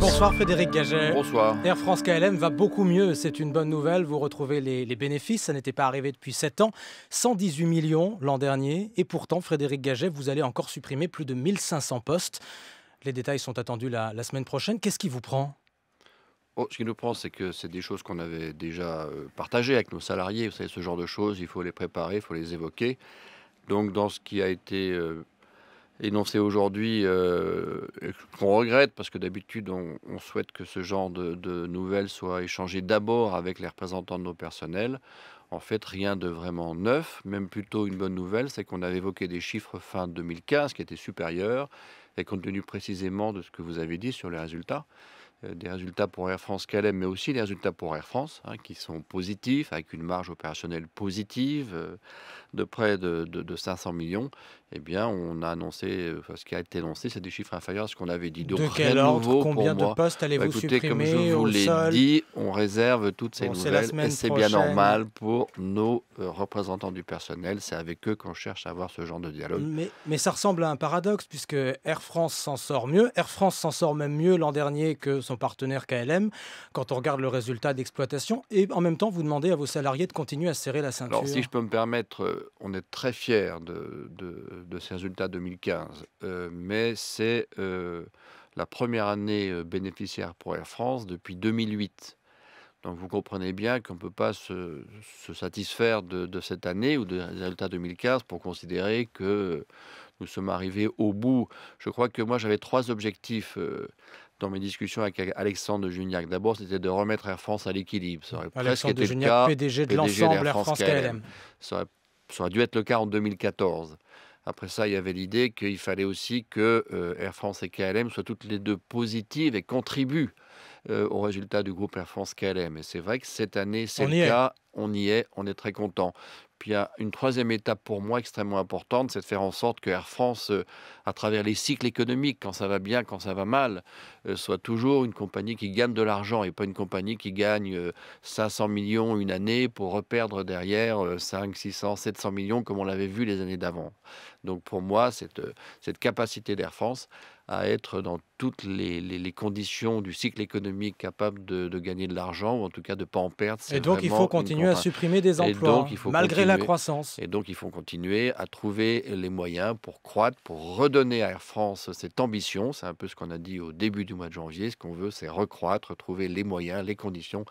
Bonsoir Frédéric Gaget. Bonsoir. Air France KLM va beaucoup mieux, c'est une bonne nouvelle. Vous retrouvez les, bénéfices, ça n'était pas arrivé depuis 7 ans. 118 millions l'an dernier. Et pourtant, Frédéric Gaget, vous allez encore supprimer plus de 1500 postes. Les détails sont attendus la, semaine prochaine. Qu'est-ce qui vous prend oh, ce qui nous prend, c'est que c'est des choses qu'on avait déjà euh, partagées avec nos salariés. Vous savez, ce genre de choses, il faut les préparer, il faut les évoquer. Donc, dans ce qui a été euh, énoncé aujourd'hui, euh, qu'on regrette, parce que d'habitude, on, souhaite que ce genre de, nouvelles soit échangées d'abord avec les représentants de nos personnels. En fait, rien de vraiment neuf, même plutôt une bonne nouvelle, c'est qu'on avait évoqué des chiffres fin 2015 qui étaient supérieurs, et compte tenu précisément de ce que vous avez dit sur les résultats, euh, des résultats pour Air France klm mais aussi les résultats pour Air France, hein, qui sont positifs, avec une marge opérationnelle positive euh, de près de, 500 millions, eh bien, on a annoncé, euh, ce qui a été annoncé, c'est des chiffres inférieurs à ce qu'on avait dit. Donc, de quel ordre, combien de postes allez-vous supprimer bah, comme je vous l'ai dit, on réserve toutes ces nouvelles, et c'est bien normal pour nos représentants du personnel. C'est avec eux qu'on cherche à avoir ce genre de dialogue. Mais, mais ça ressemble à un paradoxe, puisque Air France s'en sort mieux. Air France s'en sort même mieux l'an dernier que son partenaire KLM quand on regarde le résultat d'exploitation et en même temps vous demandez à vos salariés de continuer à serrer la ceinture. Alors si je peux me permettre, euh, on est très fiers de, ces résultats 2015, euh, mais c'est euh, la première année bénéficiaire pour Air France depuis 2008. Donc vous comprenez bien qu'on ne peut pas se, satisfaire de, de, cette année ou des résultats 2015 pour considérer que nous sommes arrivés au bout. Je crois que moi j'avais trois objectifs dans mes discussions avec Alexandre de Juniac, d'abord, c'était de remettre Air France à l'équilibre. Alexandre Juniac, PDG de l'ensemble Air France KLM. Ça aurait, dû être le cas en 2014. Après ça, il y avait l'idée qu'il fallait aussi que euh, Air France et KLM soient toutes les deux positives et contribuent euh, au résultat du groupe Air France KLM. Et c'est vrai que cette année, c'est le cas. On y est, on est très content. Puis il y a une troisième étape pour moi extrêmement importante, c'est de faire en sorte que Air France, euh, à travers les cycles économiques, quand ça va bien, quand ça va mal, euh, soit toujours une compagnie qui gagne de l'argent et pas une compagnie qui gagne 500 euh, millions une année pour reperdre derrière 500, 600, 700 millions comme on l'avait vu les années d'avant. Donc pour moi, cette capacité d'Air France à être dans toutes les, conditions du cycle économique capable de, gagner de l'argent ou en tout cas de ne pas en perdre. Et donc il faut continuer à supprimer des emplois malgré la croissance. Et donc il faut continuer à trouver les moyens pour croître, pour redonner à Air France cette ambition. C'est un peu ce qu'on a dit au début du mois de janvier. Ce qu'on veut, c'est recroître, trouver les moyens, les conditions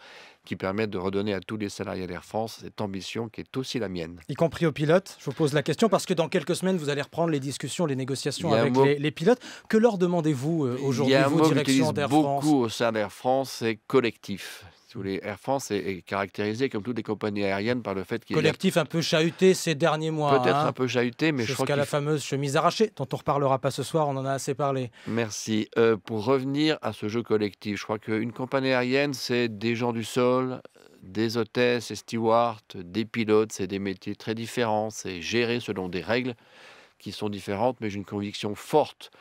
qui permettent de redonner à tous les salariés d'Air France cette ambition qui est aussi la mienne. Y compris aux pilotes, je vous pose la question parce que dans quelques semaines, vous allez reprendre les discussions, les négociations avec les, les pilotes. Que demandez-vous aujourd'hui Il y a un mot beaucoup au sein d'Air France, c'est collectif. Air France est, caractérisé comme toutes les compagnies aériennes par le fait qu'il collectif a... un peu chahuté ces derniers mois. Peut-être hein. un peu chahuté, mais je crois qu'à la fameuse chemise arrachée dont on reparlera pas ce soir, on en a assez parlé. Merci. Euh, pour revenir à ce jeu collectif, je crois qu'une compagnie aérienne, c'est des gens du sol, des hôtesses et stewards, des pilotes, c'est des métiers très différents, c'est géré selon des règles qui sont différentes, mais j'ai une conviction forte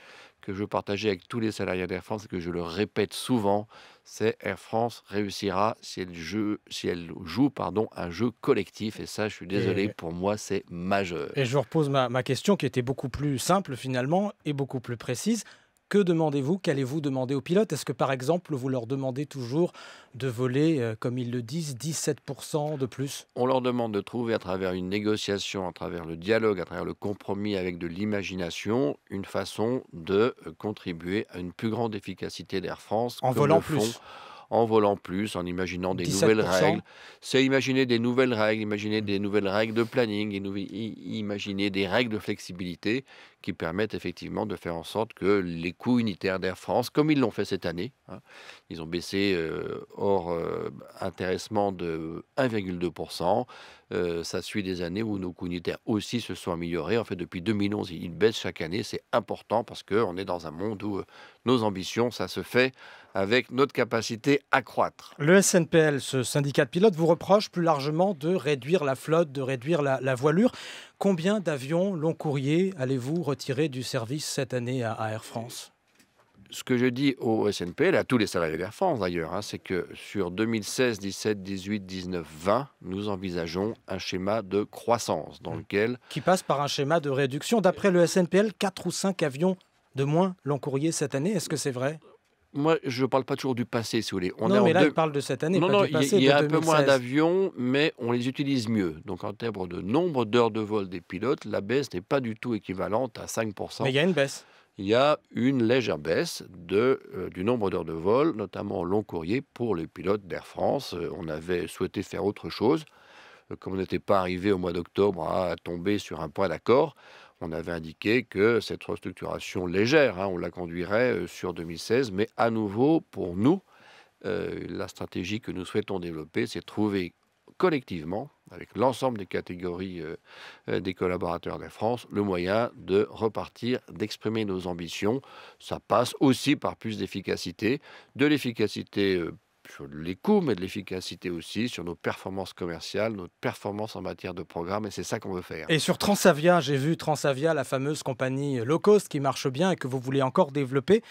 que je partageais avec tous les salariés d'Air France et que je le répète souvent, c'est Air France réussira si elle joue, si elle joue pardon, un jeu collectif. Et ça, je suis désolé, pour moi, c'est majeur. Et je repose ma, ma question qui était beaucoup plus simple finalement et beaucoup plus précise. Que demandez-vous Qu'allez-vous demander aux pilotes Est-ce que par exemple vous leur demandez toujours de voler, euh, comme ils le disent, 17% de plus On leur demande de trouver à travers une négociation, à travers le dialogue, à travers le compromis avec de l'imagination, une façon de euh, contribuer à une plus grande efficacité d'Air France. En volant plus en volant plus, en imaginant des nouvelles règles. C'est imaginer des nouvelles règles, imaginer des nouvelles règles de planning, imaginer des règles de flexibilité qui permettent effectivement de faire en sorte que les coûts unitaires d'Air France, comme ils l'ont fait cette année, hein, ils ont baissé euh, hors euh, intéressement de 1,2%. Euh, ça suit des années où nos coûts unitaires aussi se sont améliorés. En fait, depuis 2011, ils baissent chaque année. C'est important parce qu'on est dans un monde où euh, nos ambitions, ça se fait avec notre capacité à croître. Le SNPL, ce syndicat de pilotes, vous reproche plus largement de réduire la flotte, de réduire la, voilure. Combien d'avions long courrier allez-vous retirer du service cette année à Air France ce que je dis au SNPL, à tous les salariés de France d'ailleurs, hein, c'est que sur 2016, 17, 18, 19, 20, nous envisageons un schéma de croissance dans mmh. lequel... Qui passe par un schéma de réduction. D'après le SNPL, 4 ou 5 avions de moins l'ont courrier cette année. Est-ce que c'est vrai moi, je ne parle pas toujours du passé, si vous voulez. On non, mais là, il parle de cette année. pas il y a, y a un peu moins d'avions, mais on les utilise mieux. Donc, en termes de nombre d'heures de vol des pilotes, la baisse n'est pas du tout équivalente à 5%. Mais il y a une baisse il y a une légère baisse euh, du nombre d'heures de vol, notamment long courrier pour les pilotes d'Air France. Euh, on avait souhaité faire autre chose. Euh, comme on n'était pas arrivé au mois d'octobre à tomber sur un point d'accord, on avait indiqué que cette restructuration légère, hein, on la conduirait sur 2016, mais à nouveau, pour nous, la stratégie que nous souhaitons développer, c'est trouver collectivement, avec l'ensemble des catégories euh, euh, des collaborateurs la France, le moyen de repartir, d'exprimer nos ambitions. Ça passe aussi par plus d'efficacité, de l'efficacité euh, sur les coûts, mais de l'efficacité aussi sur nos performances commerciales, notre performance en matière de programme, et c'est ça qu'on veut faire. Et sur Transavia, j'ai vu Transavia, la fameuse compagnie low cost qui marche bien et que vous voulez encore développer.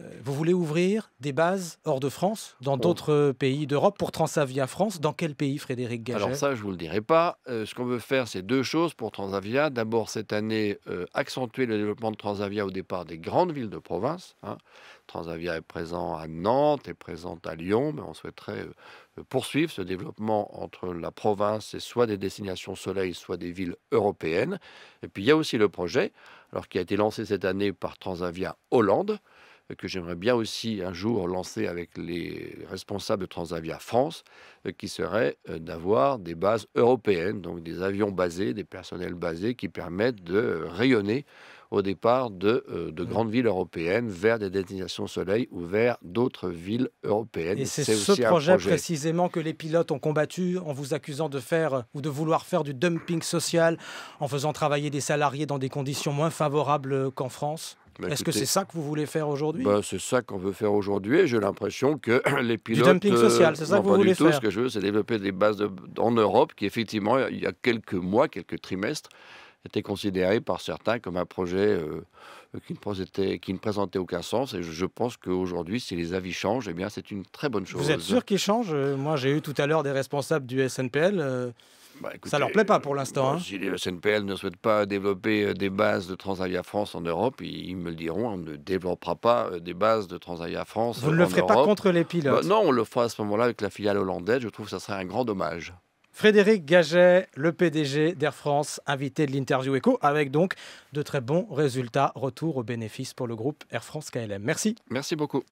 Euh, vous voulez ouvrir des bases hors de France, dans oh. d'autres euh, pays d'Europe, pour Transavia France. Dans quel pays, Frédéric Gaget Alors ça, je ne vous le dirai pas. Euh, ce qu'on veut faire, c'est deux choses pour Transavia. D'abord, cette année, accentuer le développement de Transavia au départ des grandes villes de province. Hein. Transavia est présent à Nantes, est présente à Lyon, mais on souhaiterait poursuivre ce développement entre la province et soit des destinations soleil, soit des villes européennes. Et puis, il y a aussi le projet, alors qui a été lancé cette année par Transavia Hollande, euh, que j'aimerais bien aussi un jour lancer avec les responsables de Transavia France, euh, qui serait euh, d'avoir des bases européennes, donc des avions basés, des personnels basés qui permettent de rayonner au départ de, mmh. grandes villes européennes vers des destinations soleil ou vers d'autres villes européennes. Et c'est ce projet, précisément que les pilotes ont combattu en vous accusant de faire ou de vouloir faire du dumping social en faisant travailler des salariés dans des conditions moins favorables qu'en France est-ce que c'est ça que vous voulez faire aujourd'hui bah, C'est ça qu'on veut faire aujourd'hui et j'ai l'impression que les pilotes... Du dumping euh, social, c'est ça que vous voulez tout. faire Ce que je veux, c'est développer des bases de, en Europe qui, effectivement, il y a quelques mois, quelques trimestres, étaient considéré par certains comme un projet euh, qui, ne qui, ne présentait, aucun sens. Et je, pense qu'aujourd'hui, si les avis changent, et eh bien, c'est une très bonne chose. Vous êtes sûr qu'ils changent euh, Moi, j'ai eu tout à l'heure des responsables du SNPL. Ça bah, ne ça leur plaît pas pour l'instant. Bah, hein. Si les SNPL ne souhaitent pas développer euh, des bases de Transavia France en Europe, ils, me le diront, on ne développera pas euh, des bases de Transavia France. Vous ne le ferez pas contre les pilotes. Bah, non, on le fera à ce moment-là avec la filiale hollandaise. Je trouve que ça serait un grand dommage. Frédéric Gaget, le PDG d'Air France, invité de l'interview Echo, avec donc de très bons résultats, retour aux bénéfices pour le groupe Air France KLM. Merci. Merci beaucoup.